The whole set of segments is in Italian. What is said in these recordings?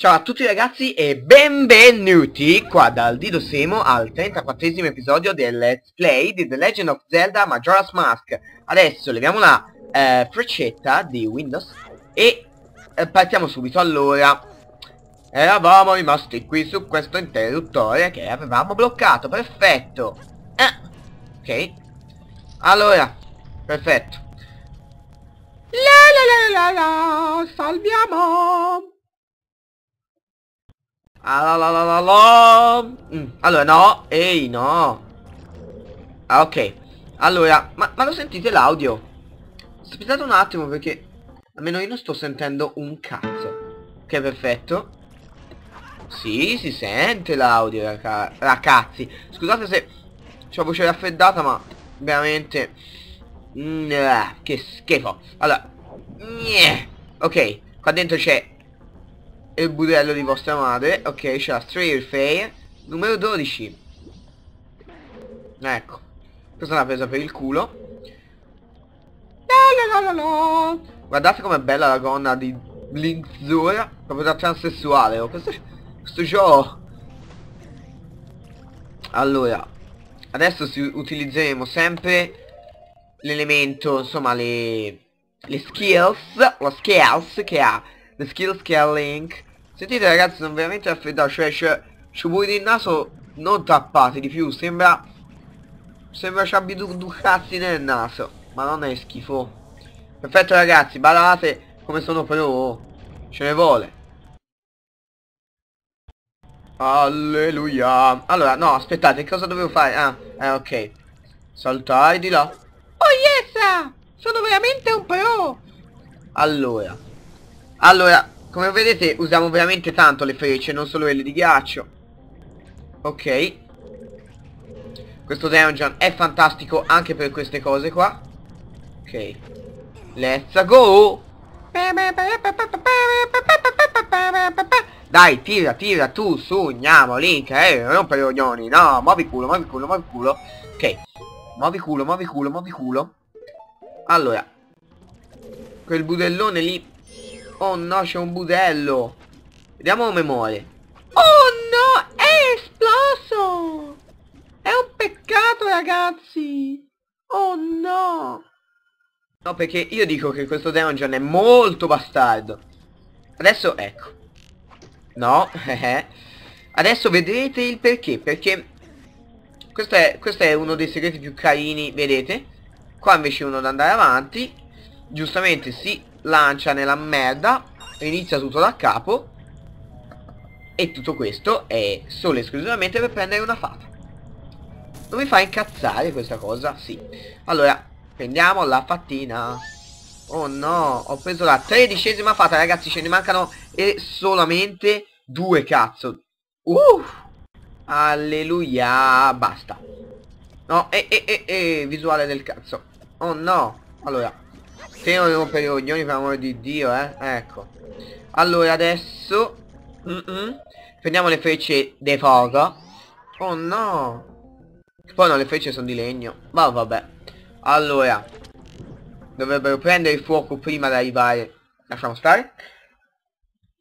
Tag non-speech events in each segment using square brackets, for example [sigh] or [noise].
Ciao a tutti ragazzi e benvenuti qua dal Dido Semo al 34esimo episodio del Let's Play di The Legend of Zelda Majora's Mask Adesso leviamo la eh, freccetta di Windows e eh, partiamo subito Allora, eravamo rimasti qui su questo interruttore che avevamo bloccato, perfetto eh, ok Allora, perfetto La la la la la, salviamo Ah, mm. Allora no Ehi no Ah ok Allora Ma, ma lo sentite l'audio? Aspettate un attimo perché Almeno io non sto sentendo un cazzo Ok perfetto Sì si sente l'audio raga ragazzi Scusate se ho voce raffreddata ma Veramente mm, eh, Che schifo Allora yeah. Mm, ok qua dentro c'è e il budello di vostra madre ok c'è la Strayer Fair numero 12 ecco questa è presa per il culo guardate com'è bella la gonna di Blink Zora proprio da transessuale oh. questo, questo gioco allora adesso si, utilizzeremo sempre l'elemento insomma le le skills la skills che ha le skills che ha Link Sentite ragazzi sono veramente affreddato cioè, cioè ci vuoi il naso Non tappate di più Sembra Sembra ci abbia due du cazzi nel naso Ma non è schifo Perfetto ragazzi Badate come sono però oh. Ce ne vuole Alleluia Allora no aspettate Cosa dovevo fare? Ah eh, ok Saltai di là Oh yes Sono veramente un pro Allora Allora come vedete usiamo veramente tanto le frecce, non solo quelle di ghiaccio. Ok. Questo dungeon è fantastico anche per queste cose qua. Ok. Let's go! Dai, tira, tira, tu, su, andiamo, Link, eh, non per ognoni, no, muovi culo, muovi culo, muovi culo. Ok, muovi culo, muovi culo, muovi culo. Allora, quel budellone lì Oh no, c'è un budello. Vediamo come muore. Oh no, è esploso! È un peccato, ragazzi! Oh no! No, perché io dico che questo dungeon è molto bastardo. Adesso, ecco. No, [laughs] eh, eh. Adesso vedrete il perché, perché... Questo è, questo è uno dei segreti più carini, vedete? Qua invece uno da andare avanti. Giustamente si lancia nella merda, inizia tutto da capo e tutto questo è solo e esclusivamente per prendere una fata. Non mi fa incazzare questa cosa? Sì. Allora, prendiamo la fatina. Oh no, ho preso la tredicesima fata, ragazzi, ce ne mancano e solamente due, cazzo. Uh! Alleluia, basta. No, e, e, e, e visuale del cazzo. Oh no, allora, se non rompere i coglioni per amore di Dio, eh. Ecco. Allora adesso... Mm -mm. Prendiamo le frecce di fuoco. Oh no. Poi no, le frecce sono di legno. Ma vabbè. Allora. Dovrebbero prendere il fuoco prima di arrivare. Lasciamo stare.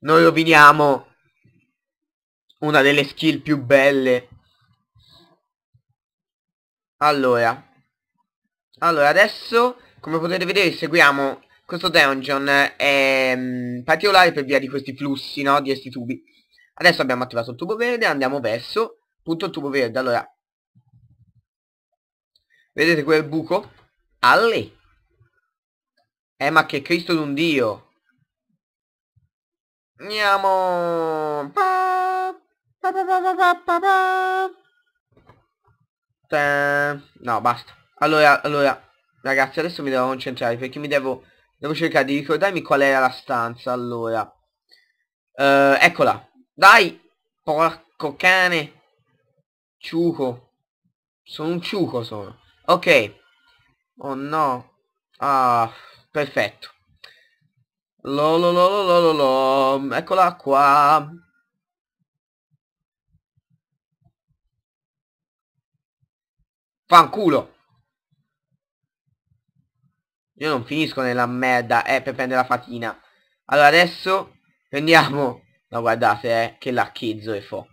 Noi roviniamo una delle skill più belle. Allora. Allora, adesso come potete vedere seguiamo questo dungeon è mm, particolare per via di questi flussi no, di questi tubi adesso abbiamo attivato il tubo verde andiamo verso punto il tubo verde allora vedete quel buco? alle eh ma che Cristo d'un Dio andiamo no basta allora allora Ragazzi adesso mi devo concentrare perché mi devo, devo cercare di ricordarmi qual era la stanza allora. Uh, eccola. Dai! Porco cane! Ciuco. Sono un ciuco sono. Ok. Oh no. Ah, perfetto. Lololololololom. Eccola qua. Fanculo. Io non finisco nella merda, eh, per prendere la fatina. Allora adesso prendiamo... No, guardate, eh, che lacchezzo e fo.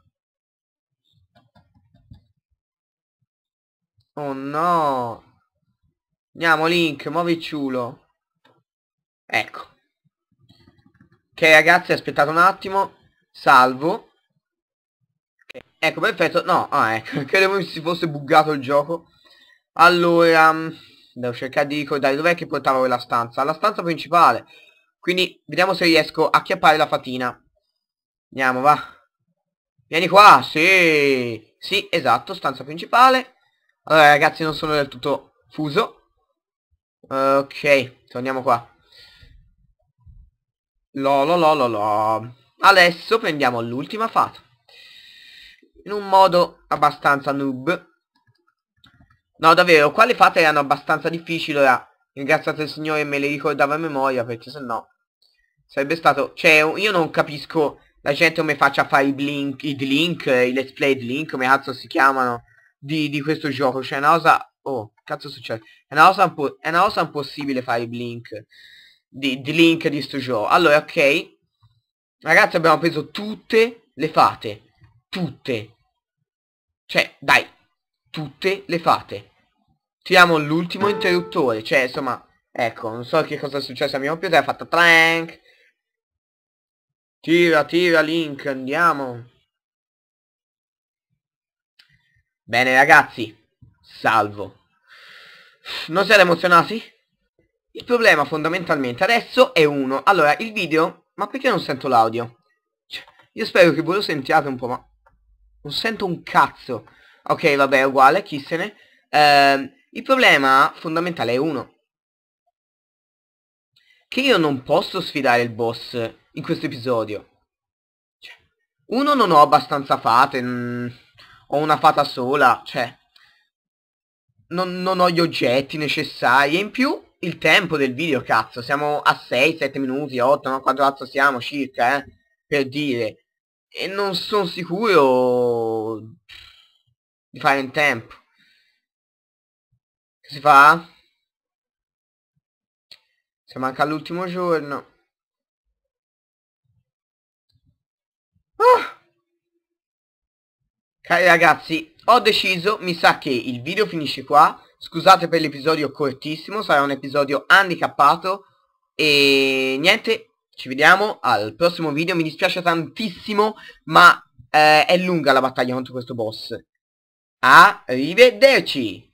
Oh no! Andiamo Link, muovi il ciulo. Ecco. Ok ragazzi, aspettate un attimo. Salvo. Okay. Ecco, perfetto. No, ah, ecco, [laughs] credevo che si fosse buggato il gioco. Allora... Mm, devo cercare di ricordare dov'è che portavo quella stanza alla stanza principale quindi vediamo se riesco a chiappare la fatina andiamo va vieni qua sì sì esatto stanza principale allora ragazzi non sono del tutto fuso ok torniamo qua lo adesso prendiamo l'ultima fata in un modo abbastanza noob No, davvero, qua le fate erano abbastanza difficili, ora ringraziate il Signore me le ricordava a memoria, perché se no sarebbe stato... Cioè, io non capisco la gente come faccia a fare i blink, i link, i let's play di link, come cazzo si chiamano, di, di questo gioco, cioè è una cosa... Oh, cazzo succede? È una cosa, un è una cosa impossibile fare i blink di, di link di sto gioco. Allora, ok. Ragazzi, abbiamo preso tutte le fate. Tutte. Cioè, dai, tutte le fate. Tiriamo l'ultimo interruttore, cioè insomma, ecco, non so che cosa è successo a mio computer, ha fatto trank. Tira, tira Link, andiamo. Bene ragazzi, salvo. Non siete emozionati? Il problema fondamentalmente adesso è uno. Allora, il video... Ma perché non sento l'audio? Cioè, io spero che voi lo sentiate un po', ma... Non sento un cazzo ok vabbè è uguale chissene eh, il problema fondamentale è uno che io non posso sfidare il boss in questo episodio cioè, uno non ho abbastanza fate mh, mm, ho una fata sola cioè non, non ho gli oggetti necessari e in più il tempo del video, cazzo, siamo a 6, 7 minuti, 8, no, quanto cazzo siamo circa, eh, per dire, e non sono sicuro di fare in tempo che si fa? se manca l'ultimo giorno ah! cari ragazzi ho deciso mi sa che il video finisce qua scusate per l'episodio cortissimo sarà un episodio handicappato e niente ci vediamo al prossimo video mi dispiace tantissimo ma eh, è lunga la battaglia contro questo boss Arrivederci!